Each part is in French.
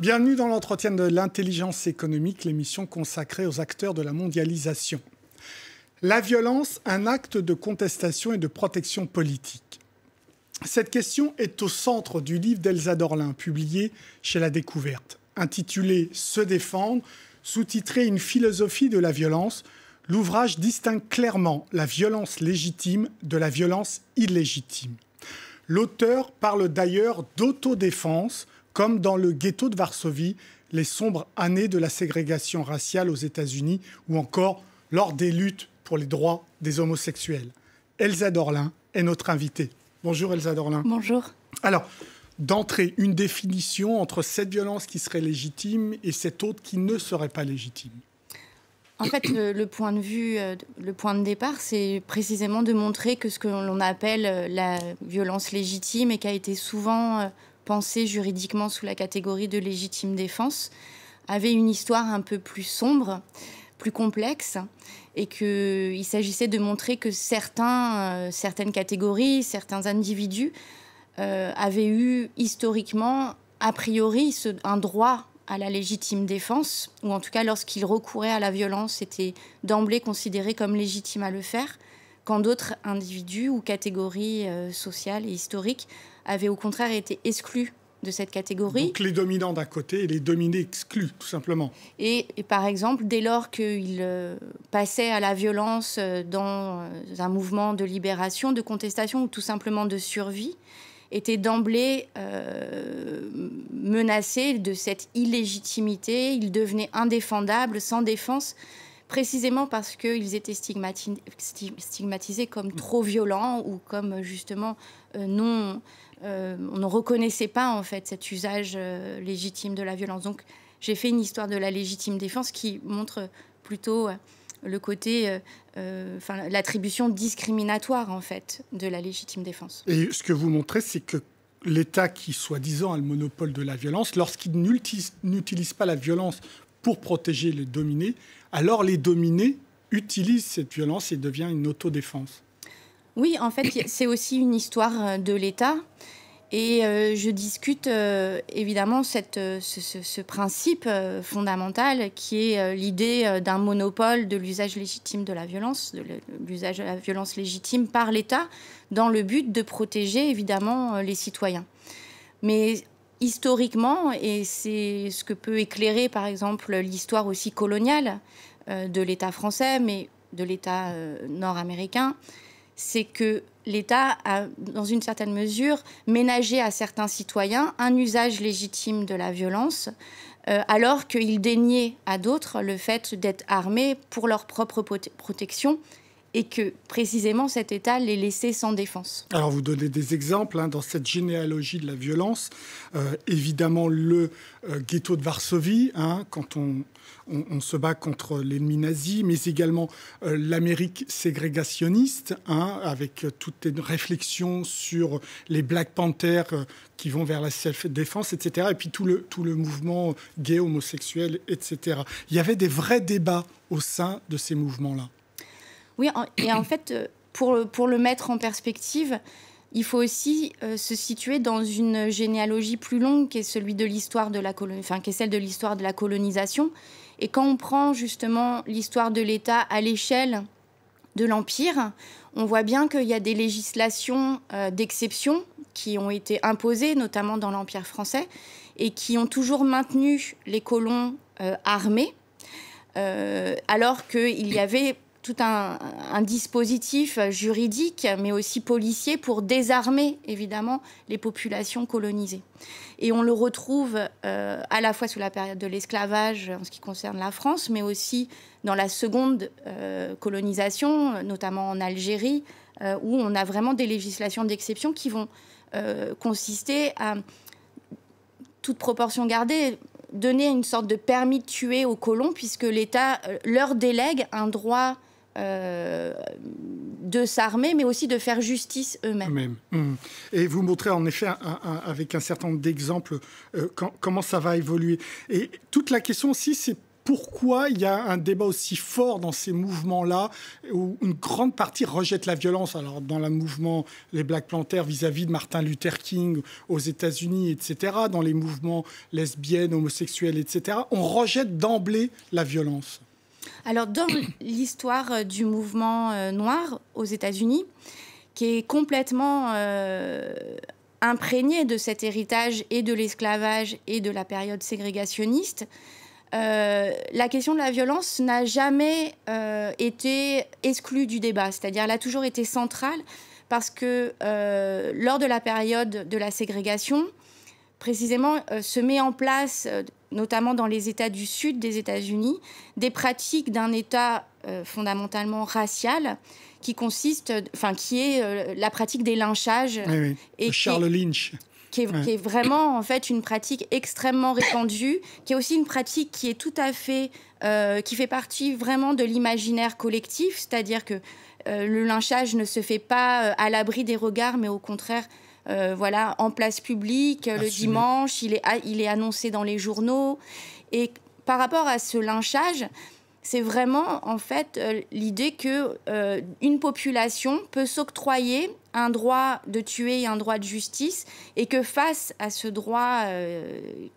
Bienvenue dans l'entretien de l'intelligence économique, l'émission consacrée aux acteurs de la mondialisation. La violence, un acte de contestation et de protection politique. Cette question est au centre du livre d'Elsa Dorlin, publié chez La Découverte, intitulé Se défendre, sous-titré Une philosophie de la violence. L'ouvrage distingue clairement la violence légitime de la violence illégitime. L'auteur parle d'ailleurs d'autodéfense comme dans le ghetto de Varsovie, les sombres années de la ségrégation raciale aux États-Unis ou encore lors des luttes pour les droits des homosexuels. Elsa Dorlin est notre invitée. Bonjour Elsa Dorlin. Bonjour. Alors, d'entrée, une définition entre cette violence qui serait légitime et cette autre qui ne serait pas légitime. En fait, le, point de vue, euh, le point de départ, c'est précisément de montrer que ce que l'on appelle euh, la violence légitime et qui a été souvent euh, pensée juridiquement sous la catégorie de légitime défense, avait une histoire un peu plus sombre, plus complexe, et qu'il s'agissait de montrer que euh, certaines catégories, certains individus euh, avaient eu historiquement, a priori, un droit à la légitime défense, ou en tout cas lorsqu'ils recouraient à la violence, c'était d'emblée considéré comme légitime à le faire quand d'autres individus ou catégories euh, sociales et historiques avaient au contraire été exclus de cette catégorie. Donc les dominants d'un côté et les dominés exclus, tout simplement. Et, par exemple, dès lors qu'ils euh, passaient à la violence euh, dans un mouvement de libération, de contestation ou tout simplement de survie, étaient d'emblée menacés de cette illégitimité, ils devenaient indéfendables, sans défense précisément parce qu'ils étaient stigmatisés comme mm. trop violents ou comme euh, justement euh, non, euh, on ne reconnaissait pas en fait cet usage légitime de la violence. Donc j'ai fait une histoire de la légitime défense qui montre plutôt le côté, enfin, l'attribution discriminatoire en fait de la légitime défense. Et ce que vous montrez, c'est que l'État qui soi-disant a le monopole de la violence, lorsqu'il n'utilise pas la violence pour protéger les dominés, alors les dominés utilisent cette violence et devient une autodéfense. Oui, en fait, c'est aussi une histoire euh, de l'État. Et euh, je discute euh, évidemment cette, ce, principe fondamental qui est l'idée d'un monopole de l'usage légitime de la violence, de l'usage de la violence légitime par l'État, dans le but de protéger évidemment les citoyens. Mais historiquement, et c'est ce que peut éclairer par exemple l'histoire aussi coloniale euh, de l'État français, mais de l'État euh, nord-américain, c'est que l'État a, dans une certaine mesure, ménagé à certains citoyens un usage légitime de la violence, euh, alors qu'il déniait à d'autres le fait d'être armés pour leur propre protection et que précisément cet État les laissait sans défense. Alors vous donnez des exemples hein, dans cette généalogie de la violence. Euh, évidemment le euh, ghetto de Varsovie, hein, quand on, se bat contre l'ennemi nazi, mais également euh, l'Amérique ségrégationniste, hein, avec toutes les réflexions sur les Black Panthers qui vont vers la self-défense, etc. Et puis tout le, tout le mouvement gay, homosexuel, etc. Il y avait des vrais débats au sein de ces mouvements-là. Oui, et en fait, euh, pour, pour le mettre en perspective, il faut aussi euh, se situer dans une généalogie plus longue qui est, celui de l'histoire de la enfin, qui est celle de l'histoire de la colonisation. Et quand on prend justement l'histoire de l'État à l'échelle de l'Empire, on voit bien qu'il y a des législations euh, d'exception qui ont été imposées, notamment dans l'Empire français, et qui ont toujours maintenu les colons armés, alors qu'il y avait tout un, dispositif juridique, mais aussi policier, pour désarmer évidemment les populations colonisées. Et on le retrouve euh, à la fois sous la période de l'esclavage en ce qui concerne la France, mais aussi dans la seconde euh, colonisation, notamment en Algérie, euh, où on a vraiment des législations d'exception qui vont consister à, toute proportion gardée, donner une sorte de permis de tuer aux colons, puisque l'État leur délègue un droit euh, de s'armer, mais aussi de faire justice eux-mêmes. Mmh. Et vous montrez en effet avec un certain nombre d'exemples euh, comment ça va évoluer. Et toute la question aussi, c'est pourquoi il y a un débat aussi fort dans ces mouvements-là, où une grande partie rejette la violence. Alors, dans le mouvement Les Black Panthers vis-à-vis de Martin Luther King aux États-Unis, etc., dans les mouvements lesbiennes, homosexuels, etc., on rejette d'emblée la violence. Alors, dans l'histoire euh, du mouvement euh, noir aux États-Unis, qui est complètement euh, imprégné de cet héritage et de l'esclavage et de la période ségrégationniste, la question de la violence n'a jamais été exclue du débat, c'est-à-dire elle a toujours été centrale parce que lors de la période de la ségrégation, précisément, se met en place notamment dans les États du Sud des États-Unis, des pratiques d'un État euh, fondamentalement racial qui consiste, enfin, qui est euh, la pratique des lynchages. Et Charles Lynch. Qui est, vraiment en fait une pratique extrêmement répandue, qui est aussi une pratique qui est tout à fait, euh, qui fait partie vraiment de l'imaginaire collectif, c'est-à-dire que le lynchage ne se fait pas à l'abri des regards, mais au contraire euh, voilà, en place publique le dimanche, il est, annoncé dans les journaux. Et par rapport à ce lynchage, c'est vraiment en fait euh, l'idée que euh, une population peut s'octroyer un droit de tuer et un droit de justice et que face à ce droit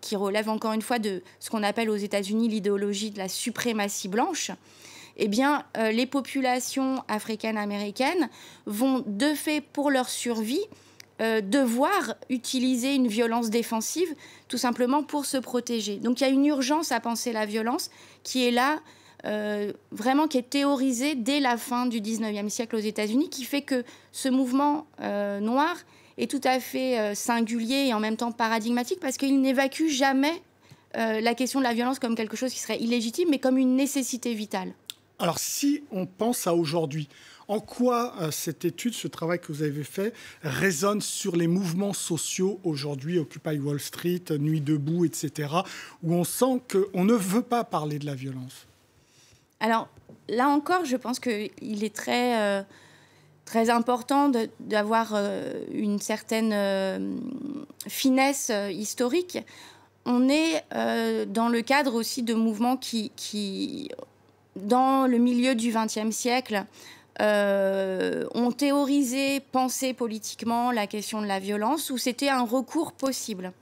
qui relève encore une fois de ce qu'on appelle aux États-Unis l'idéologie de la suprématie blanche, eh bien les populations africaines américaines vont de fait pour leur survie euh, devoir utiliser une violence défensive tout simplement pour se protéger. Donc il y a une urgence à penser la violence qui est là, euh, vraiment qui est théorisée dès la fin du 19e siècle aux États-Unis, qui fait que ce mouvement euh, noir est tout à fait singulier et en même temps paradigmatique parce qu'il n'évacue jamais la question de la violence comme quelque chose qui serait illégitime, mais comme une nécessité vitale. Alors si on pense à aujourd'hui, en quoi euh, cette étude, ce travail que vous avez fait, résonne sur les mouvements sociaux aujourd'hui, Occupy Wall Street, Nuit debout, etc., où on sent qu'on ne veut pas parler de la violence Alors, là encore, je pense qu'il est très, euh, très important d'avoir euh, une certaine finesse historique. On est dans le cadre aussi de mouvements qui, qui dans le milieu du XXe siècle, euh, ont théorisé, pensé politiquement la question de la violence, ou c'était un recours possible.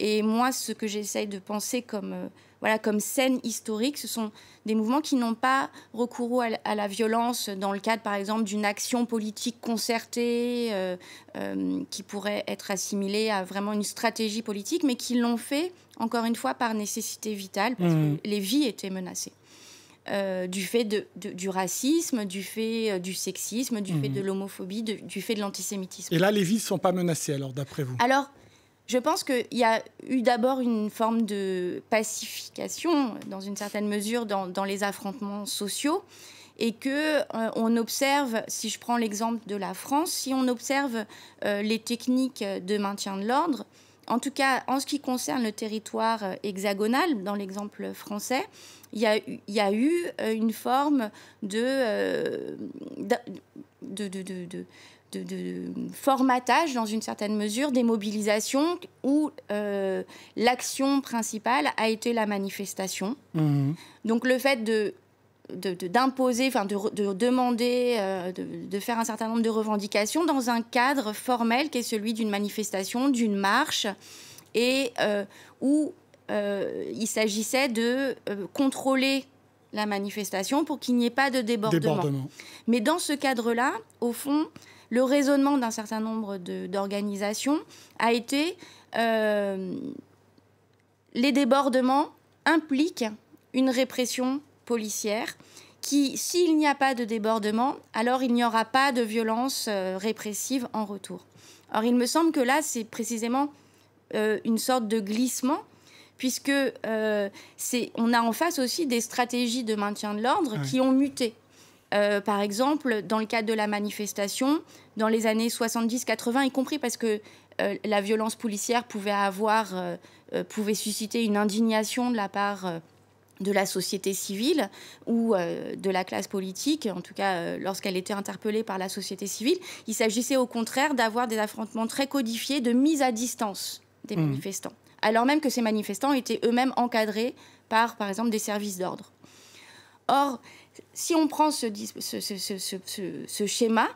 Et moi, ce que j'essaye de penser comme, euh, voilà, comme scène historique, ce sont des mouvements qui n'ont pas recours à, la violence dans le cadre, par exemple, d'une action politique concertée euh, qui pourrait être assimilée à vraiment une stratégie politique, mais qui l'ont fait, encore une fois, par nécessité vitale, parce que mmh. les vies étaient menacées. Euh, du fait du racisme, du fait euh, du sexisme, du fait mhm. de l'homophobie, du fait de l'antisémitisme. Et là, les vies ne sont pas menacées, alors, d'après vous Alors, je pense qu'il y a eu d'abord une forme de pacification, dans une certaine mesure, dans, les affrontements sociaux. Et que euh, observe, si je prends l'exemple de la France, si on observe les techniques de maintien de l'ordre, en tout cas, en ce qui concerne le territoire euh, hexagonal, dans l'exemple français, il y, a, il eu euh, une forme euh, de, de, formatage dans une certaine mesure des mobilisations où l'action principale a été la manifestation. Mmh. Donc le fait de d'imposer, de, enfin de, demander, euh, de, faire un certain nombre de revendications dans un cadre formel qui est celui d'une manifestation, d'une marche, et euh, où euh, il s'agissait de contrôler la manifestation pour qu'il n'y ait pas de débordement. débordement. Mais dans ce cadre-là, au fond, le raisonnement d'un certain nombre d'organisations a été les débordements impliquent une répression policière qui, s'il n'y a pas de débordement, alors il n'y aura pas de violence euh, répressive en retour. Or, il me semble que là, c'est précisément euh, une sorte de glissement, puisque euh, c'est, on a en face aussi des stratégies de maintien de l'ordre qui ont muté. par exemple, dans le cadre de la manifestation, dans les années 70-80, y compris parce que la violence policière pouvait avoir, pouvait susciter une indignation de la part de la société civile ou euh, de la classe politique, en tout cas euh, lorsqu'elle était interpellée par la société civile. Il s'agissait au contraire d'avoir des affrontements très codifiés de mise à distance des mmh. manifestants, alors même que ces manifestants étaient eux-mêmes encadrés par, par exemple, des services d'ordre. Or, si on prend ce schéma,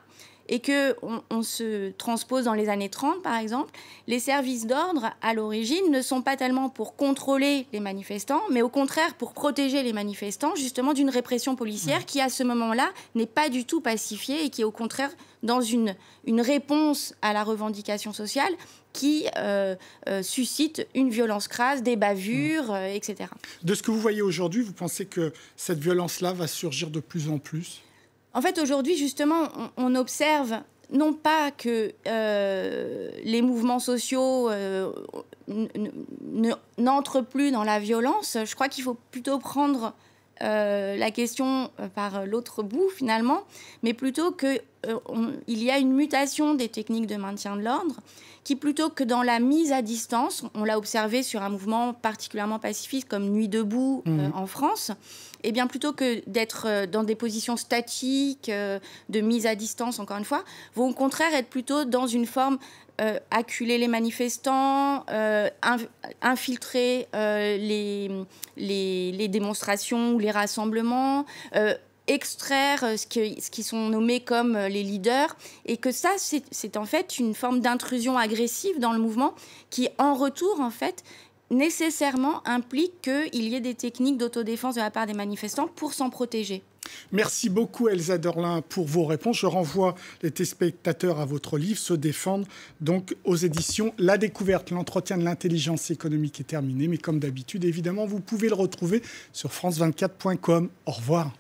et que on, se transpose dans les années 30 par exemple, les services d'ordre à l'origine ne sont pas tellement pour contrôler les manifestants, mais au contraire pour protéger les manifestants justement d'une répression policière qui à ce moment-là n'est pas du tout pacifiée et qui est au contraire dans une, réponse à la revendication sociale qui euh, euh, suscite une violence crasse, des bavures, euh, etc. De ce que vous voyez aujourd'hui, vous pensez que cette violence-là va surgir de plus en plus en fait, aujourd'hui, justement, on, observe non pas que euh, les mouvements sociaux euh, n'entrent plus dans la violence, je crois qu'il faut plutôt prendre euh, la question par l'autre bout finalement, mais plutôt que euh, il y a une mutation des techniques de maintien de l'ordre qui, plutôt que dans la mise à distance, on l'a observé sur un mouvement particulièrement pacifiste comme Nuit debout euh, mhm. en France, et eh bien plutôt que d'être euh, dans des positions statiques, de mise à distance, encore une fois, vont au contraire être plutôt dans une forme acculer les manifestants, infiltrer les, les, démonstrations ou les rassemblements, extraire euh, ce, qui sont nommés comme euh, les leaders, et que ça, c'est en fait une forme d'intrusion agressive dans le mouvement qui, en retour, en fait, nécessairement implique qu'il y ait des techniques d'autodéfense de la part des manifestants pour s'en protéger. Merci beaucoup Elsa Dorlin pour vos réponses. Je renvoie les téléspectateurs à votre livre Se défendre donc aux éditions La Découverte. L'entretien de l'intelligence économique est terminé, mais comme d'habitude, évidemment, vous pouvez le retrouver sur france24.com. Au revoir.